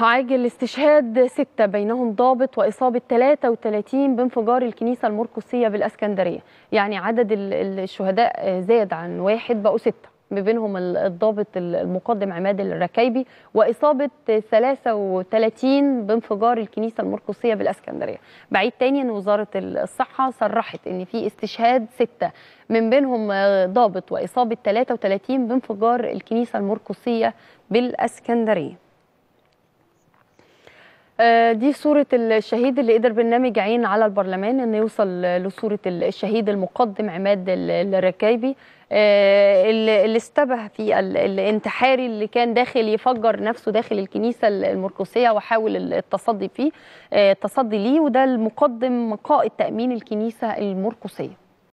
عاجل استشهاد ستة بينهم ضابط وإصابة 33 بانفجار الكنيسة المرقسية بالأسكندرية يعني عدد الشهداء زاد عن واحد بقوا ستة ما بينهم الضابط المقدم عماد الركايبي وإصابة 33 بانفجار الكنيسة المرقسية بالأسكندرية بعيد تاني أن وزارة الصحة صرحت أن في استشهاد ستة من بينهم ضابط وإصابة 33 بانفجار الكنيسة المرقسية بالأسكندرية آه، دي صورة الشهيد اللي قدر برنامج عين على البرلمان انه يوصل لصورة الشهيد المقدم عماد الركايبي آه، اللي استبه في الانتحاري اللي كان داخل يفجر نفسه داخل الكنيسة المركوسية وحاول التصدي فيه آه، التصدي ليه وده المقدم قائد تأمين الكنيسة المركوسية